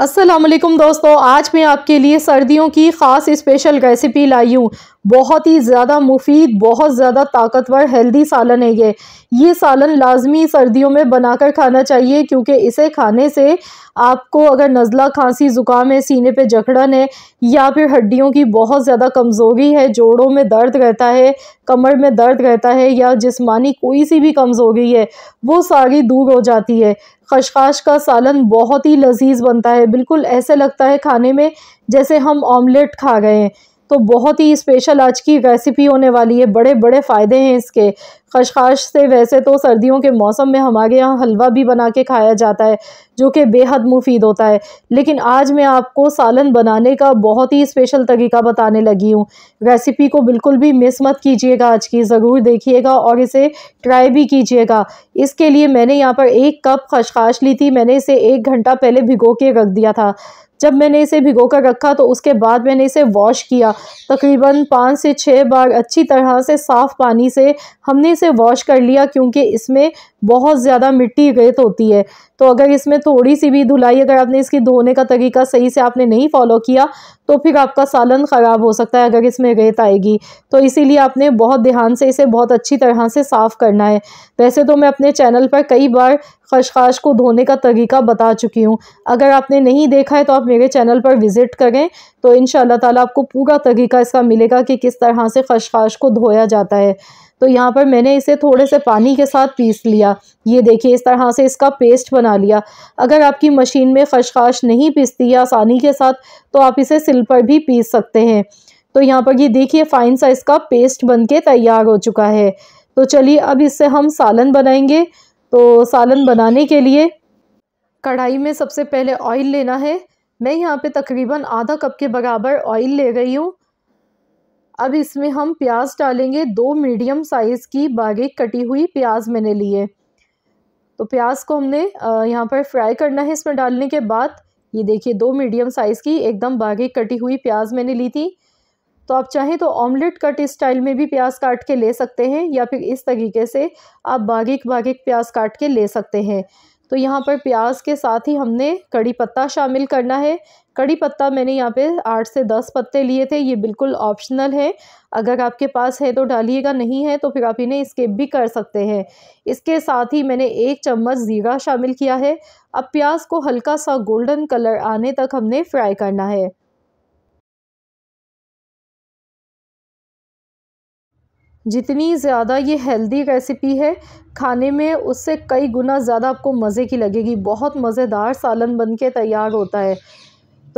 असलम दोस्तों आज मैं आपके लिए सर्दियों की ख़ास स्पेशल रेसिपी लाई हूँ बहुत ही ज़्यादा मुफीद बहुत ज़्यादा ताकतवर हेल्दी सालन है ये ये सालन लाजमी सर्दियों में बनाकर खाना चाहिए क्योंकि इसे खाने से आपको अगर नज़ला खांसी ज़ुकाम है सीने पे जकड़न है या फिर हड्डियों की बहुत ज़्यादा कमज़ोरी है जोड़ों में दर्द रहता है कमर में दर्द रहता है या जिस्मानी कोई सी भी कमज़ोरी है वो सारी दूर हो जाती है खशखाश का सालन बहुत ही लजीज बनता है बिल्कुल ऐसे लगता है खाने में जैसे हम ऑमलेट खा गए हैं तो बहुत ही स्पेशल आज की रेसिपी होने वाली है बड़े बड़े फ़ायदे हैं इसके खशखाश से वैसे तो सर्दियों के मौसम में हमारे यहाँ हलवा भी बना के खाया जाता है जो कि बेहद मुफीद होता है लेकिन आज मैं आपको सालन बनाने का बहुत ही स्पेशल तरीका बताने लगी हूँ रेसिपी को बिल्कुल भी मिस मत कीजिएगा आज की ज़रूर देखिएगा और इसे ट्राई भी कीजिएगा इसके लिए मैंने यहाँ पर एक कप खशखाश ली थी मैंने इसे एक घंटा पहले भिगो के रख दिया था जब मैंने इसे भिगो कर रखा तो उसके बाद मैंने इसे वॉश किया तकरीबन पाँच से छः बार अच्छी तरह से साफ़ पानी से हमने इसे वॉश कर लिया क्योंकि इसमें बहुत ज़्यादा मिट्टी रेत होती है तो अगर इसमें थोड़ी सी भी धुलाई अगर आपने इसकी धोने का तरीका सही से आपने नहीं फॉलो किया तो फिर आपका सालन ख़राब हो सकता है अगर इसमें रेत आएगी तो इसीलिए आपने बहुत ध्यान से इसे बहुत अच्छी तरह से साफ़ करना है वैसे तो मैं अपने चैनल पर कई बार खशखाश को धोने का तरीका बता चुकी हूँ अगर आपने नहीं देखा है तो आप मेरे चैनल पर विज़िट करें तो इन ताला आपको पूरा तरीका इसका मिलेगा कि किस तरह से खशखाश को धोया जाता है तो यहाँ पर मैंने इसे थोड़े से पानी के साथ पीस लिया ये देखिए इस तरह से इसका पेस्ट बना लिया अगर आपकी मशीन में खशखाश नहीं पीसती है आसानी के साथ तो आप इसे सिल पर भी पीस सकते हैं तो यहाँ पर ये देखिए फ़ाइन सा इसका पेस्ट बन के तैयार हो चुका है तो चलिए अब इससे हम सालन बनाएंगे तो सालन बनाने के लिए कढ़ाई में सबसे पहले ऑयल लेना है मैं यहाँ पे तकरीबन आधा कप के बराबर ऑयल ले गई हूँ अब इसमें हम प्याज डालेंगे दो मीडियम साइज़ की बारीक कटी हुई प्याज मैंने लिए तो प्याज को हमने यहाँ पर फ्राई करना है इसमें डालने के बाद ये देखिए दो मीडियम साइज़ की एकदम बारीक कटी हुई प्याज मैंने ली थी तो आप चाहें तो ऑमलेट कट स्टाइल में भी प्याज काट के ले सकते हैं या फिर इस तरीके से आप बागिक बागिक प्याज काट के ले सकते हैं तो यहाँ पर प्याज के साथ ही हमने कड़ी पत्ता शामिल करना है कड़ी पत्ता मैंने यहाँ पे आठ से दस पत्ते लिए थे ये बिल्कुल ऑप्शनल है अगर आपके पास है तो डालिएगा नहीं है तो फिर आप इन्हें स्किप भी कर सकते हैं इसके साथ ही मैंने एक चम्मच ज़ीरा शामिल किया है अब प्याज को हल्का सा गोल्डन कलर आने तक हमने फ्राई करना है जितनी ज़्यादा ये हेल्दी रेसिपी है खाने में उससे कई गुना ज़्यादा आपको मज़े की लगेगी बहुत मज़ेदार सालन बन के तैयार होता है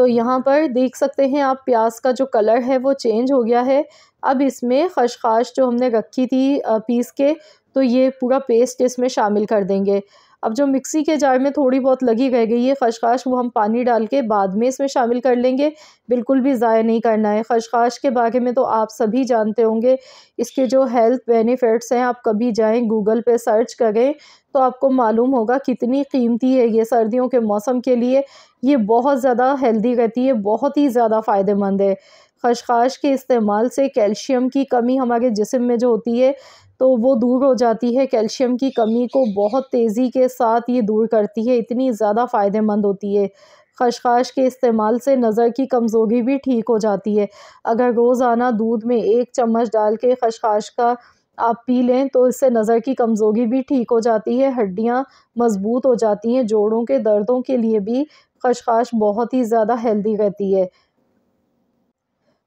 तो यहाँ पर देख सकते हैं आप प्याज का जो कलर है वो चेंज हो गया है अब इसमें खशखाश जो हमने रखी थी पीस के तो ये पूरा पेस्ट इसमें शामिल कर देंगे अब जो मिक्सी के जार में थोड़ी बहुत लगी रह गई है खशखाश वो हम पानी डाल के बाद में इसमें शामिल कर लेंगे बिल्कुल भी ज़ाया नहीं करना है खशखाश के बारे में तो आप सभी जानते होंगे इसके जो हेल्थ बेनिफिट्स हैं आप कभी जाएं गूगल पे सर्च करें तो आपको मालूम होगा कितनी कीमती है ये सर्दियों के मौसम के लिए ये बहुत ज़्यादा हेल्दी रहती है बहुत ही ज़्यादा फ़ायदेमंद है खशखाश के इस्तेमाल से कैल्शियम की कमी हमारे जिसम में जो होती है तो वो दूर हो जाती है कैल्शियम की कमी को बहुत तेज़ी के साथ ये दूर करती है इतनी ज़्यादा फ़ायदेमंद होती है खशखाश के इस्तेमाल से नज़र की कमज़ोरी भी ठीक हो जाती है अगर रोज़ाना दूध में एक चम्मच डाल के खशखाश का आप पी लें तो इससे नज़र की कमज़ोरी भी ठीक हो जाती है हड्डियाँ मज़बूत हो जाती हैं जोड़ों के दर्दों के लिए भी खशखाश बहुत ही ज़्यादा हेल्दी रहती है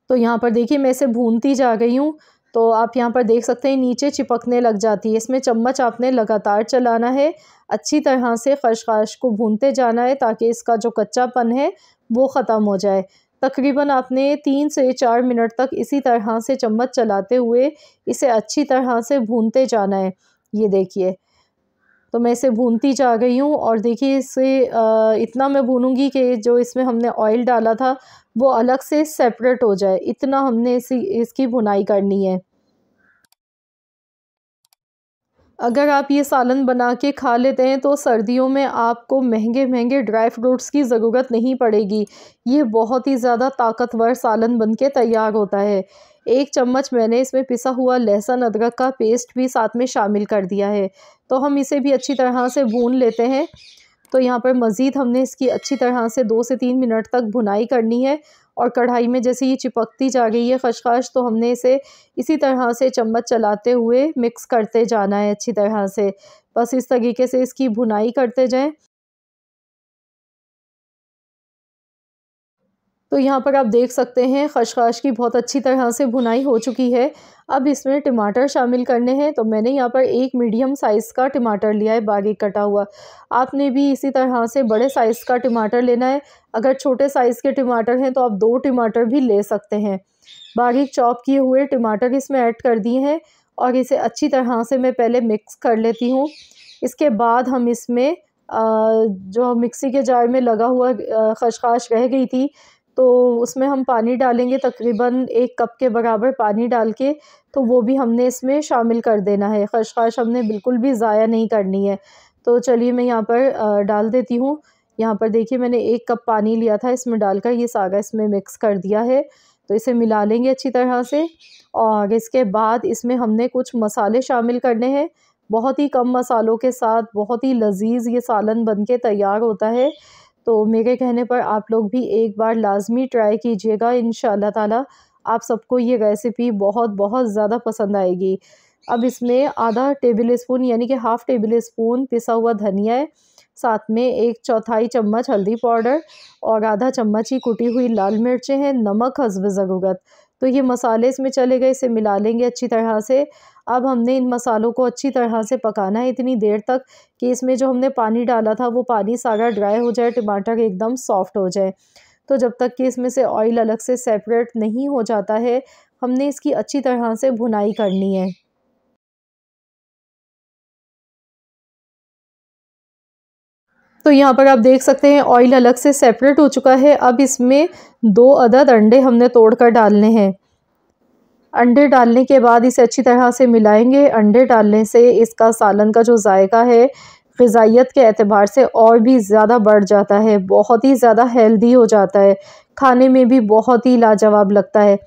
तो यहाँ पर देखिए मैं इसे भूनती जा रही हूँ तो आप यहाँ पर देख सकते हैं नीचे चिपकने लग जाती है इसमें चम्मच आपने लगातार चलाना है अच्छी तरह से खशखाश को भूनते जाना है ताकि इसका जो कच्चापन है वो ख़त्म हो जाए तकरीबन आपने तीन से चार मिनट तक इसी तरह से चम्मच चलाते हुए इसे अच्छी तरह से भूनते जाना है ये देखिए तो मैं इसे भूनती जा गई हूँ और देखिए इसे इतना मैं भूनूंगी कि जो इसमें हमने ऑयल डाला था वो अलग से सेपरेट हो जाए इतना हमने इसी इसकी भुनाई करनी है अगर आप ये सालन बना के खा लेते हैं तो सर्दियों में आपको महंगे महंगे ड्राई फ्रूट्स की ज़रूरत नहीं पड़ेगी ये बहुत ही ज़्यादा ताकतवर सालन बन के तैयार होता है एक चम्मच मैंने इसमें पिसा हुआ लहसुन अदरक का पेस्ट भी साथ में शामिल कर दिया है तो हम इसे भी अच्छी तरह से भून लेते हैं तो यहाँ पर मज़ीद हमने इसकी अच्छी तरह से दो से तीन मिनट तक भुनाई करनी है और कढ़ाई में जैसे ये चिपकती जा गई है खशखाश तो हमने इसे इसी तरह से चम्मच चलाते हुए मिक्स करते जाना है अच्छी तरह से बस इस तरीके से इसकी भुनाई करते जाएं तो यहाँ पर आप देख सकते हैं खशखाश की बहुत अच्छी तरह से भुनाई हो चुकी है अब इसमें टमाटर शामिल करने हैं तो मैंने यहाँ पर एक मीडियम साइज़ का टमाटर लिया है बारीक कटा हुआ आपने भी इसी तरह से बड़े साइज़ का टमाटर लेना है अगर छोटे साइज़ के टमाटर हैं तो आप दो टमाटर भी ले सकते हैं बारीक चॉप किए हुए टमाटर इसमें ऐड कर दिए हैं और इसे अच्छी तरह से मैं पहले मिक्स कर लेती हूँ इसके बाद हम इसमें जो मिक्सी के जार में लगा हुआ खशखाश रह गई थी तो उसमें हम पानी डालेंगे तकरीबन एक कप के बराबर पानी डाल के तो वो भी हमने इसमें शामिल कर देना है खशखाश हमने बिल्कुल भी ज़ाया नहीं करनी है तो चलिए मैं यहाँ पर डाल देती हूँ यहाँ पर देखिए मैंने एक कप पानी लिया था इसमें डालकर ये सागा इसमें मिक्स कर दिया है तो इसे मिला लेंगे अच्छी तरह से और इसके बाद इसमें हमने कुछ मसाले शामिल करने हैं बहुत ही कम मसालों के साथ बहुत ही लजीज ये सालन बन के तैयार होता है तो मेरे कहने पर आप लोग भी एक बार लाजमी ट्राई कीजिएगा इन ताला आप सबको ये रेसिपी बहुत बहुत ज़्यादा पसंद आएगी अब इसमें आधा टेबल स्पून यानी कि हाफ़ टेबल स्पून पिसा हुआ धनिया है साथ में एक चौथाई चम्मच हल्दी पाउडर और आधा चम्मच ही कुटी हुई लाल मिर्चें हैं नमक हसब ज़रूरत तो ये मसाले इसमें चले गए इसे मिला लेंगे अच्छी तरह से अब हमने इन मसालों को अच्छी तरह से पकाना है इतनी देर तक कि इसमें जो हमने पानी डाला था वो पानी सारा ड्राई हो जाए टमाटर एकदम सॉफ्ट हो जाए तो जब तक कि इसमें से ऑयल अलग से सेपरेट नहीं हो जाता है हमने इसकी अच्छी तरह से भुनाई करनी है तो यहाँ पर आप देख सकते हैं ऑयल अलग से सेपरेट हो चुका है अब इसमें दो अदद अंडे हमने तोड़ कर डालने हैं अंडे डालने के बाद इसे अच्छी तरह से मिलाएंगे अंडे डालने से इसका सालन का जो जायका है गजाइत के अतबार से और भी ज़्यादा बढ़ जाता है बहुत ही ज़्यादा हेल्दी हो जाता है खाने में भी बहुत ही लाजवाब लगता है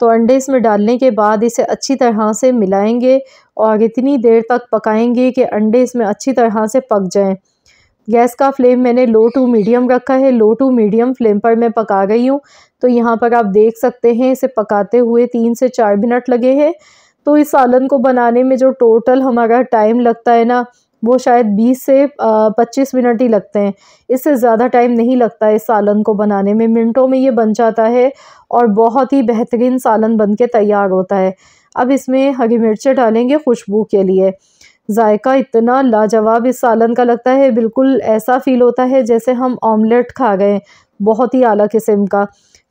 तो अंडे इसमें डालने के बाद इसे अच्छी तरह से मिलाएंगे और इतनी देर तक पकाएंगे कि अंडे इसमें अच्छी तरह से पक जाएं गैस का फ्लेम मैंने लो टू मीडियम रखा है लो टू मीडियम फ्लेम पर मैं पका गई हूँ तो यहाँ पर आप देख सकते हैं इसे पकाते हुए तीन से चार मिनट लगे हैं तो इस सालन को बनाने में जो टोटल हमारा टाइम लगता है ना वो शायद 20 से 25 मिनट ही लगते हैं इससे ज़्यादा टाइम नहीं लगता है इस सालन को बनाने में मिनटों में ये बन जाता है और बहुत ही बेहतरीन सालन बन के तैयार होता है अब इसमें हरी मिर्चें डालेंगे खुशबू के लिए जायका इतना लाजवाब इस सालन का लगता है बिल्कुल ऐसा फ़ील होता है जैसे हम ऑमलेट खा गए बहुत ही आला किस्म का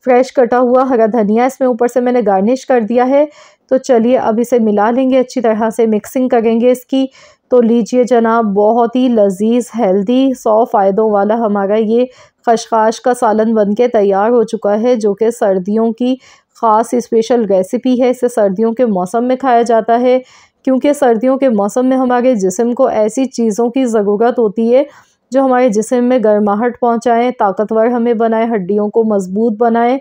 फ्रेश कटा हुआ हरा धनिया इसमें ऊपर से मैंने गार्निश कर दिया है तो चलिए अब इसे मिला लेंगे अच्छी तरह से मिक्सिंग करेंगे इसकी तो लीजिए जनाब बहुत ही लजीज हेल्दी सौ फ़ायदों वाला हमारा ये खशखाश का सालन बन के तैयार हो चुका है जो कि सर्दियों की ख़ास स्पेशल रेसिपी है इसे सर्दियों के मौसम में खाया जाता है क्योंकि सर्दियों के मौसम में हमारे जिसम को ऐसी चीज़ों की ज़रूरत होती है जो हमारे जिसम में गर्माहट पहुँचाएँ ताकतवर हमें बनाएँ हड्डियों को मज़बूत बनाएँ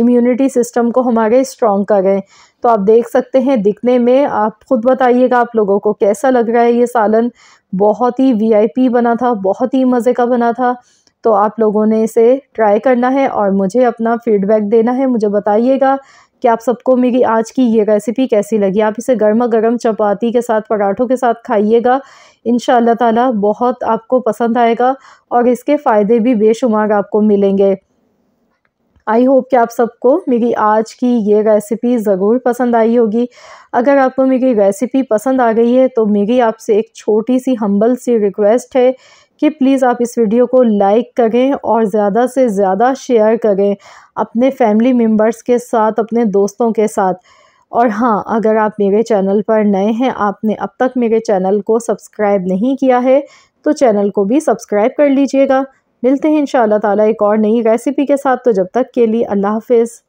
इम्यूनिटी सिस्टम को हमारे स्ट्रॉन्ग करें तो आप देख सकते हैं दिखने में आप ख़ुद बताइएगा आप लोगों को कैसा लग रहा है ये सालन बहुत ही वीआईपी बना था बहुत ही मज़े का बना था तो आप लोगों ने इसे ट्राई करना है और मुझे अपना फीडबैक देना है मुझे बताइएगा कि आप सबको मेरी आज की ये रेसिपी कैसी लगी आप इसे गर्मा गर्म चपाती के साथ पराठों के साथ खाइएगा इन ताला बहुत आपको पसंद आएगा और इसके फ़ायदे भी बेशुमार आपको मिलेंगे आई होप कि आप सबको मेरी आज की ये रेसिपी ज़रूर पसंद आई होगी अगर आपको मेरी रेसिपी पसंद आ गई है तो मेरी आपसे एक छोटी सी हम्बल सी रिक्वेस्ट है कि प्लीज़ आप इस वीडियो को लाइक करें और ज़्यादा से ज़्यादा शेयर करें अपने फैमिली मेम्बर्स के साथ अपने दोस्तों के साथ और हाँ अगर आप मेरे चैनल पर नए हैं आपने अब तक मेरे चैनल को सब्सक्राइब नहीं किया है तो चैनल को भी सब्सक्राइब कर लीजिएगा मिलते हैं इन ताला एक और नई रेसिपी के साथ तो जब तक के लिए अल्लाह हाफिज़